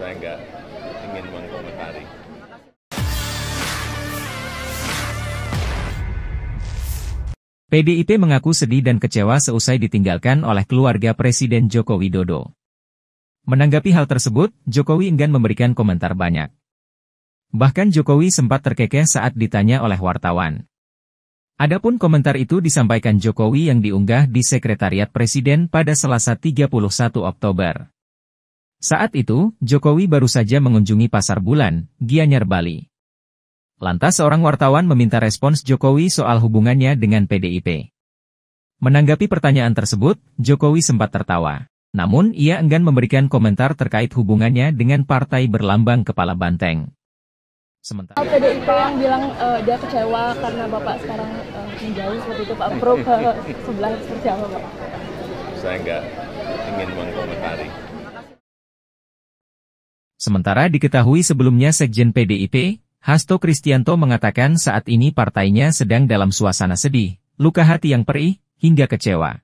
saya nggak ingin mengkomentari. PDIP mengaku sedih dan kecewa seusai ditinggalkan oleh keluarga Presiden Joko Widodo. Menanggapi hal tersebut, Jokowi enggan memberikan komentar banyak. Bahkan Jokowi sempat terkekeh saat ditanya oleh wartawan. Adapun komentar itu disampaikan Jokowi yang diunggah di Sekretariat Presiden pada Selasa 31 Oktober. Saat itu, Jokowi baru saja mengunjungi Pasar Bulan, Gianyar Bali. Lantas seorang wartawan meminta respons Jokowi soal hubungannya dengan PDIP. Menanggapi pertanyaan tersebut, Jokowi sempat tertawa. Namun, ia enggan memberikan komentar terkait hubungannya dengan partai berlambang kepala banteng. Sementara PDIP yang bilang uh, dia kecewa karena Bapak sekarang uh, menjauh seperti itu, Pak Pro ke sebelah seperti apa, Pak? Saya enggak ingin Sementara diketahui sebelumnya Sekjen PDIP, Hasto Kristianto mengatakan saat ini partainya sedang dalam suasana sedih, luka hati yang perih, hingga kecewa.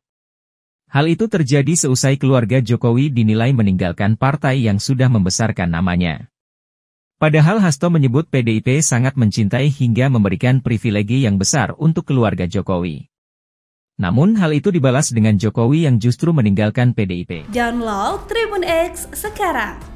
Hal itu terjadi seusai keluarga Jokowi dinilai meninggalkan partai yang sudah membesarkan namanya. Padahal Hasto menyebut PDIP sangat mencintai hingga memberikan privilegi yang besar untuk keluarga Jokowi. Namun hal itu dibalas dengan Jokowi yang justru meninggalkan PDIP. Download Tribun X sekarang